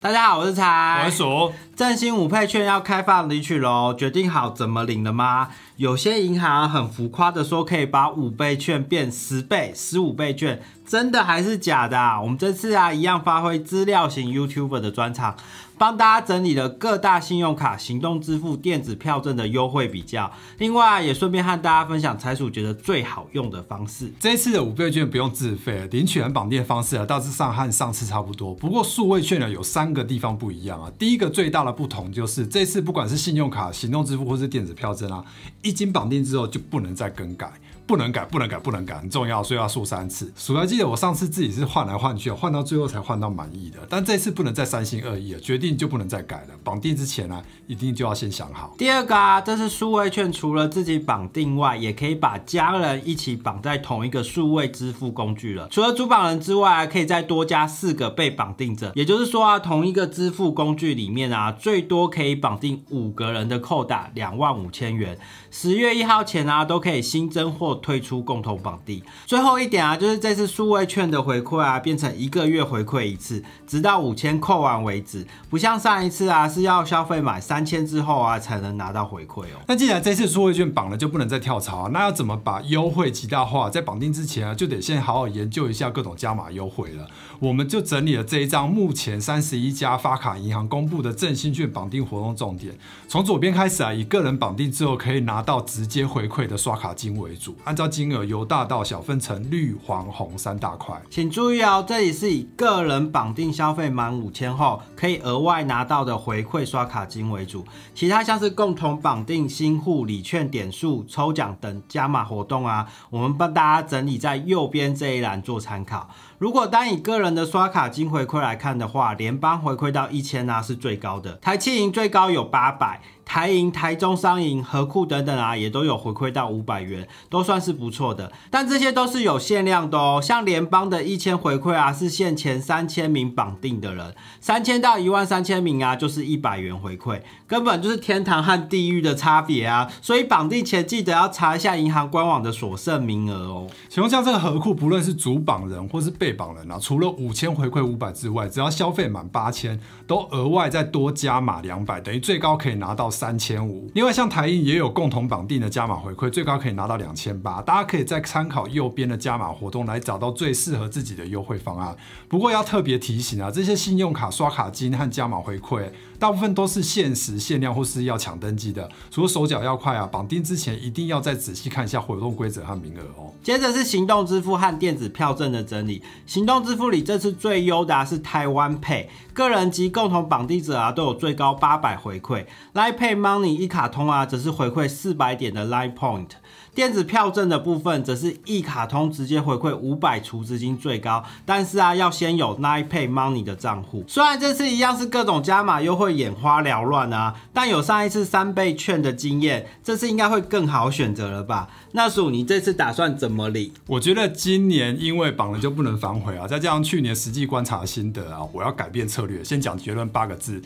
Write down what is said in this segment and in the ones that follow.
大家好，我是才，我是鼠。振兴五倍券要开放领取喽，决定好怎么领了吗？有些银行很浮夸的说可以把五倍券变十倍、十五倍券，真的还是假的？我们这次啊，一样发挥资料型 YouTube 的专场。帮大家整理了各大信用卡、行动支付、电子票证的优惠比较，另外也顺便和大家分享财鼠觉得最好用的方式。这次的五倍券不用自费，领取和绑定方式啊，大致上和上次差不多。不过数位券呢有三个地方不一样啊。第一个最大的不同就是，这次不管是信用卡、行动支付或是电子票证啊，一经绑定之后就不能再更改。不能改，不能改，不能改，很重要，所以要数三次。数来记得，我上次自己是换来换去，换到最后才换到满意的。但这次不能再三心二意了，决定就不能再改了。绑定之前呢，一定就要先想好。第二个啊，这是数位券，除了自己绑定外，也可以把家人一起绑在同一个数位支付工具了。除了主绑人之外，还可以再多加四个被绑定者。也就是说啊，同一个支付工具里面啊，最多可以绑定五个人的扣打两万五千元。十月一号前啊，都可以新增或。推出共同绑定，最后一点啊，就是这次数位券的回馈啊，变成一个月回馈一次，直到五千扣完为止，不像上一次啊，是要消费满三千之后啊才能拿到回馈哦。那既然这次数位券绑了就不能再跳槽，啊，那要怎么把优惠极大化？在绑定之前啊，就得先好好研究一下各种加码优惠了。我们就整理了这一张目前三十一家发卡银行公布的振兴券绑定活动重点，从左边开始啊，以个人绑定之后可以拿到直接回馈的刷卡金为主。按照金额由大到小分成绿、黄、红三大块，请注意哦，这里是以个人绑定消费满五千后可以额外拿到的回馈刷卡金为主，其他像是共同绑定新户、礼券点数、抽奖等加码活动啊，我们帮大家整理在右边这一栏做参考。如果单以个人的刷卡金回馈来看的话，联邦回馈到一千啊是最高的，台庆营最高有八百。台银、台中商银、和库等等啊，也都有回馈到五百元，都算是不错的。但这些都是有限量的哦，像联邦的一千回馈啊，是限前三千名绑定的人，三千到一万三千名啊，就是一百元回馈，根本就是天堂和地狱的差别啊！所以绑定前记得要查一下银行官网的所剩名额哦。请问像这个和库，不论是主绑人或是被绑人啊，除了五千回馈五百之外，只要消费满八千，都额外再多加码两百，等于最高可以拿到。三千五。另外，像台印也有共同绑定的加码回馈，最高可以拿到两千八。大家可以再参考右边的加码活动，来找到最适合自己的优惠方案。不过要特别提醒啊，这些信用卡刷卡金和加码回馈，大部分都是限时限量或是要抢登记的，除了手脚要快啊！绑定之前一定要再仔细看一下活动规则和名额哦。接着是行动支付和电子票证的整理。行动支付里这次最优的是台湾 Pay，个人及共同绑定者啊都有最高八百回馈。来 Pay PayMoney 一卡通啊，则是回馈四百点的 Line Point 电子票证的部分，则是一卡通直接回馈五百储资金最高，但是啊，要先有 Line Pay Money 的账户。虽然这次一样是各种加码优惠，眼花缭乱啊，但有上一次三倍券的经验，这次应该会更好选择了吧？那叔，你这次打算怎么理？我觉得今年因为绑了就不能反悔啊！再加上去年实际观察心得啊，我要改变策略，先讲结论八个字。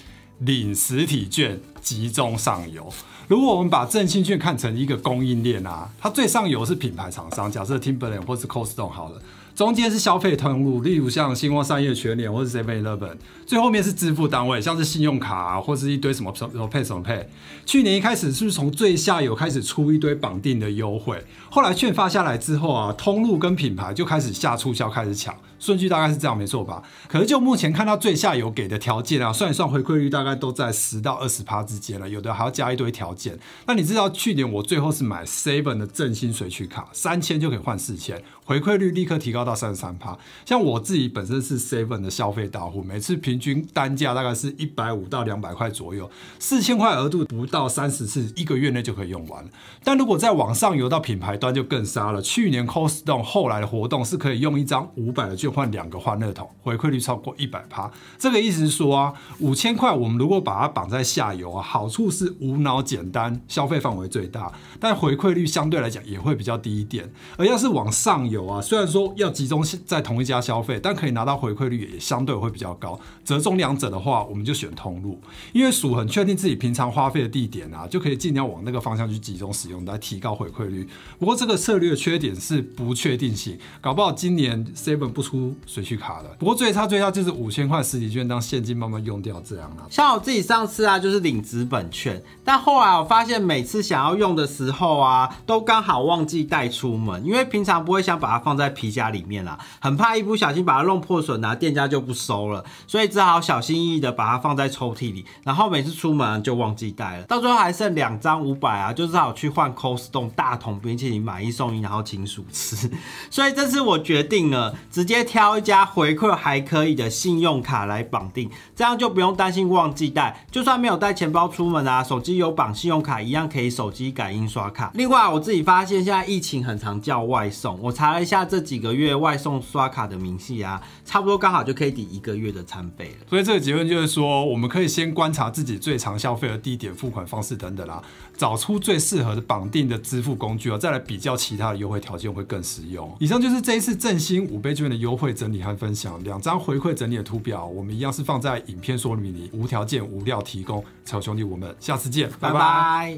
领实体券集中上游。如果我们把振兴券看成一个供应链啊，它最上游是品牌厂商，假设 Timberland 或是 c o s t o n e 好了，中间是消费通路，例如像星光商业全联或是 Seven Eleven，最后面是支付单位，像是信用卡或是一堆什么什么配什么配。去年一开始是不是从最下游开始出一堆绑定的优惠？后来券发下来之后啊，通路跟品牌就开始下促销，开始抢。顺序大概是这样，没错吧？可是就目前看到最下游给的条件啊，算一算回馈率大概都在十到二十趴之间了，有的还要加一堆条件。那你知道去年我最后是买 Seven 的振兴水取卡，三千就可以换四千，回馈率立刻提高到三十三趴。像我自己本身是 Seven 的消费大户，每次平均单价大概是一百五到两百块左右，四千块额度不到三十次，一个月内就可以用完。但如果再往上游到品牌端就更杀了。去年 Costco 后来的活动是可以用一张五百的券。换两个欢乐桶，回馈率超过一百趴。这个意思是说啊，五千块我们如果把它绑在下游啊，好处是无脑简单，消费范围最大，但回馈率相对来讲也会比较低一点。而要是往上游啊，虽然说要集中在同一家消费，但可以拿到回馈率也相对会比较高。折中两者的话，我们就选通路，因为鼠很确定自己平常花费的地点啊，就可以尽量往那个方向去集中使用，来提高回馈率。不过这个策略缺点是不确定性，搞不好今年 Seven 不出。谁去卡了？不过最差最差就是五千块实体券当现金慢慢用掉这样啦。像我自己上次啊，就是领纸本券，但后来我发现每次想要用的时候啊，都刚好忘记带出门，因为平常不会想把它放在皮夹里面啦，很怕一不小心把它弄破损啊，店家就不收了，所以只好小心翼翼的把它放在抽屉里，然后每次出门就忘记带了，到最后还剩两张五百啊，就只好去换 Costco 大桶冰淇淋买一送一，然后请属吃。所以这次我决定了直接。挑一家回馈还可以的信用卡来绑定，这样就不用担心忘记带，就算没有带钱包出门啊，手机有绑信用卡一样可以手机感应刷卡。另外，我自己发现现在疫情很常叫外送，我查了一下这几个月外送刷卡的明细啊，差不多刚好就可以抵一个月的餐费了。所以这个结论就是说，我们可以先观察自己最常消费的地点、付款方式等等啦，找出最适合的绑定的支付工具啊，再来比较其他的优惠条件会更实用。以上就是这一次振兴五倍券的优。会整理和分享两张回馈整理的图表，我们一样是放在影片说明里，无条件无料提供。小兄弟，我们下次见，拜拜。